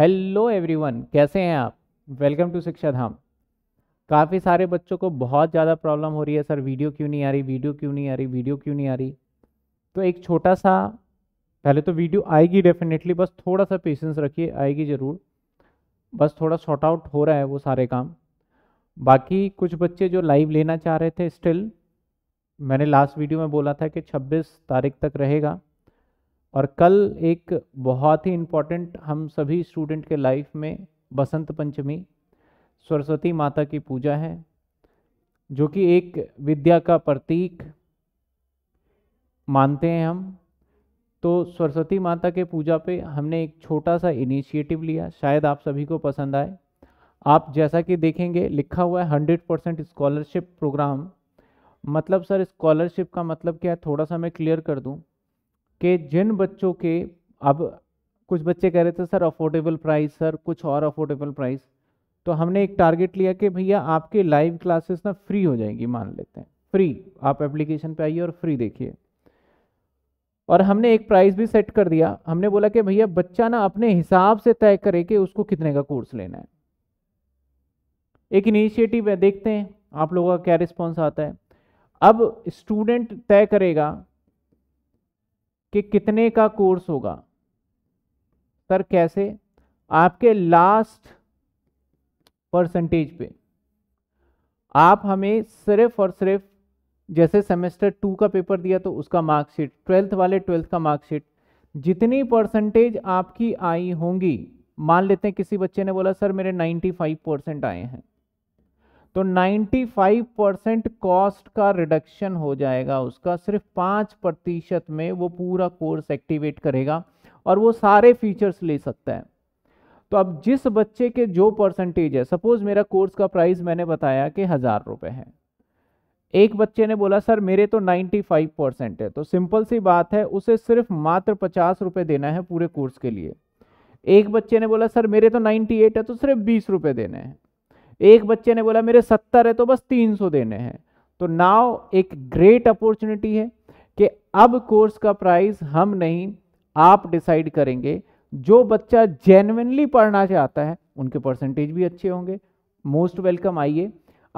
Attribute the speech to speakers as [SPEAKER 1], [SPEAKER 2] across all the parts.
[SPEAKER 1] hello everyone कैसे हैं आप वेलकम टू शिक्षा धाम काफ़ी सारे बच्चों को बहुत ज़्यादा प्रॉब्लम हो रही है सर वीडियो क्यों नहीं आ रही वीडियो क्यों नहीं आ रही वीडियो क्यों नहीं आ रही तो एक छोटा सा पहले तो वीडियो आएगी डेफिनेटली बस थोड़ा सा पेशेंस रखिए आएगी ज़रूर बस थोड़ा शॉर्ट आउट हो रहा है वो सारे काम बाकी कुछ बच्चे जो लाइव लेना चाह रहे थे स्टिल मैंने लास्ट वीडियो में बोला था कि छब्बीस तारीख तक रहेगा और कल एक बहुत ही इम्पॉर्टेंट हम सभी स्टूडेंट के लाइफ में बसंत पंचमी सरस्वती माता की पूजा है जो कि एक विद्या का प्रतीक मानते हैं हम तो सरस्वती माता के पूजा पे हमने एक छोटा सा इनिशिएटिव लिया शायद आप सभी को पसंद आए आप जैसा कि देखेंगे लिखा हुआ है हंड्रेड परसेंट स्कॉलरशिप प्रोग्राम मतलब सर स्कॉलरशिप का मतलब क्या है थोड़ा सा मैं क्लियर कर दूं कि जिन बच्चों के अब कुछ बच्चे कह रहे थे सर अफोर्डेबल प्राइस सर कुछ और अफोर्डेबल प्राइस तो हमने एक टारगेट लिया कि भैया आपके लाइव क्लासेस ना फ्री हो जाएंगी मान लेते हैं फ्री आप एप्लीकेशन पे आइए और फ्री देखिए और हमने एक प्राइस भी सेट कर दिया हमने बोला कि भैया बच्चा ना अपने हिसाब से तय करे कि उसको कितने का कोर्स लेना है एक इनिशिएटिव है देखते हैं आप लोगों का क्या रिस्पॉन्स आता है अब स्टूडेंट तय करेगा कि कितने का कोर्स होगा सर कैसे आपके लास्ट परसेंटेज पे आप हमें सिर्फ और सिर्फ जैसे सेमेस्टर टू का पेपर दिया तो उसका मार्कशीट ट्वेल्थ वाले ट्वेल्थ का मार्कशीट जितनी परसेंटेज आपकी आई होंगी मान लेते हैं किसी बच्चे ने बोला सर मेरे 95 परसेंट आए हैं तो 95 परसेंट कॉस्ट का रिडक्शन हो जाएगा उसका सिर्फ पाँच प्रतिशत में वो पूरा कोर्स एक्टिवेट करेगा और वो सारे फीचर्स ले सकता है तो अब जिस बच्चे के जो परसेंटेज है सपोज मेरा कोर्स का प्राइस मैंने बताया कि हज़ार रुपये है एक बच्चे ने बोला सर मेरे तो 95 परसेंट है तो सिंपल सी बात है उसे सिर्फ मात्र पचास रुपये देना है पूरे कोर्स के लिए एक बच्चे ने बोला सर मेरे तो 98 है तो सिर्फ बीस रुपये देने हैं एक बच्चे ने बोला मेरे सत्तर है तो बस तीन सौ देने हैं तो नाव एक ग्रेट अपॉर्चुनिटी है कि अब कोर्स का प्राइस हम नहीं आप डिसाइड करेंगे जो बच्चा जेनविनली पढ़ना चाहता है उनके परसेंटेज भी अच्छे होंगे मोस्ट वेलकम आइए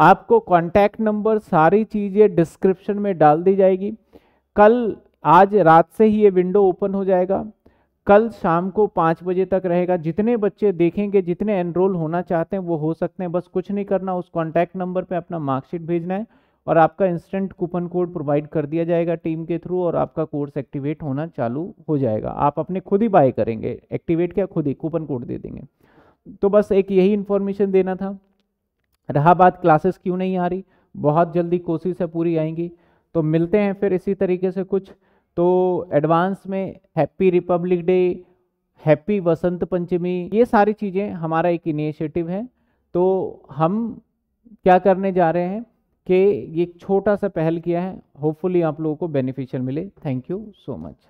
[SPEAKER 1] आपको कॉन्टैक्ट नंबर सारी चीज़ें डिस्क्रिप्शन में डाल दी जाएगी कल आज रात से ही ये विंडो ओपन हो जाएगा कल शाम को पाँच बजे तक रहेगा जितने बच्चे देखेंगे जितने एनरोल होना चाहते हैं वो हो सकते हैं बस कुछ नहीं करना उस कॉन्टैक्ट नंबर पर अपना मार्कशीट भेजना है और आपका इंस्टेंट कूपन कोड प्रोवाइड कर दिया जाएगा टीम के थ्रू और आपका कोर्स एक्टिवेट होना चालू हो जाएगा आप अपने खुद ही बाय करेंगे एक्टिवेट क्या खुद ही कूपन कोड दे देंगे तो बस एक यही इन्फॉर्मेशन देना था रहा बात क्लासेस क्यों नहीं आ रही बहुत जल्दी कोशिश है पूरी आएंगी तो मिलते हैं फिर इसी तरीके से कुछ तो एडवांस में happy republic day happy Vasant Panchami ये सारी चीज़ें हमारा एक इनिशिएटिव है तो हम क्या करने जा रहे हैं कि ये छोटा सा पहल किया है होपफुली आप लोगों को बेनिफिशियल मिले थैंक यू सो मच